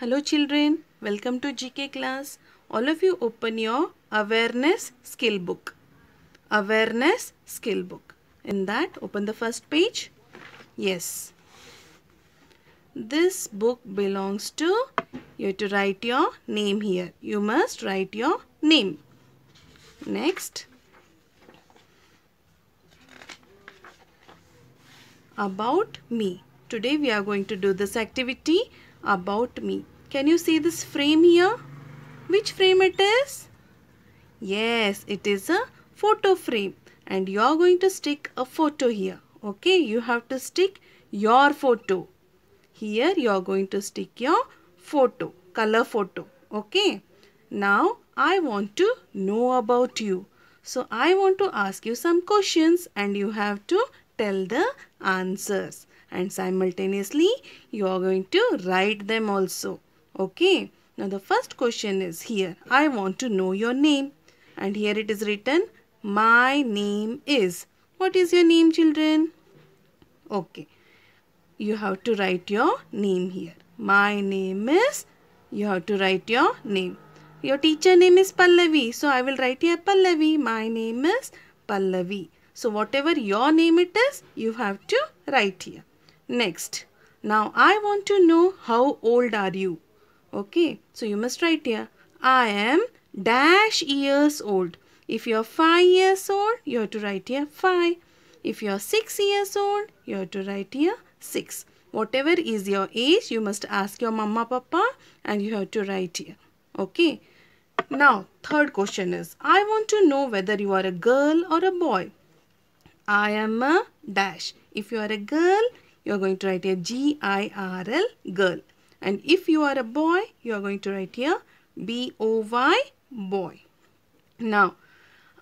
Hello children, welcome to GK class. All of you open your awareness skill book. Awareness skill book. In that, open the first page. Yes. This book belongs to, you have to write your name here. You must write your name. Next. About me. Today we are going to do this activity about me. Can you see this frame here? Which frame it is? Yes, it is a photo frame and you are going to stick a photo here. Okay, you have to stick your photo. Here you are going to stick your photo, color photo. Okay, now I want to know about you. So I want to ask you some questions and you have to tell the answers and simultaneously you are going to write them also. Okay. Now the first question is here. I want to know your name. And here it is written my name is. What is your name children? Okay. You have to write your name here. My name is. You have to write your name. Your teacher name is Pallavi. So I will write here Pallavi. My name is Pallavi. So whatever your name it is, you have to write here. Next, now I want to know how old are you. Okay, so you must write here, I am dash years old. If you're 5 years old, you have to write here 5. If you're 6 years old, you have to write here 6. Whatever is your age, you must ask your mama, papa and you have to write here. Okay. Now, third question is, I want to know whether you are a girl or a boy. I am a dash. If you are a girl, you are going to write here G-I-R-L, girl. And if you are a boy, you are going to write here B-O-Y, boy. Now,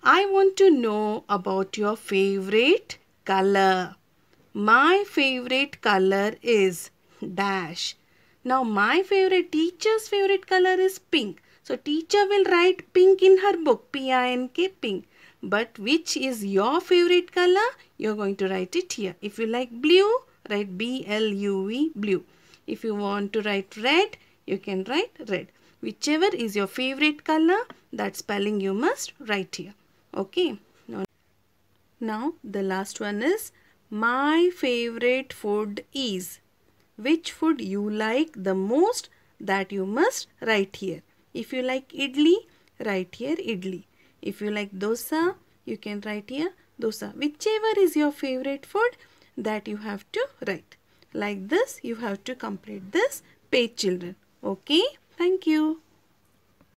I want to know about your favorite color. My favorite color is dash. Now, my favorite teacher's favorite color is pink. So, teacher will write pink in her book, P-I-N-K, pink. But which is your favorite color? You're going to write it here. If you like blue, write B-L-U-V, blue. If you want to write red, you can write red. Whichever is your favorite color, that spelling you must write here. Okay. Now, the last one is my favorite food is. Which food you like the most that you must write here. If you like idli, write here idli. If you like dosa, you can write here dosa. Whichever is your favorite food, that you have to write. Like this, you have to complete this page children. Okay, thank you.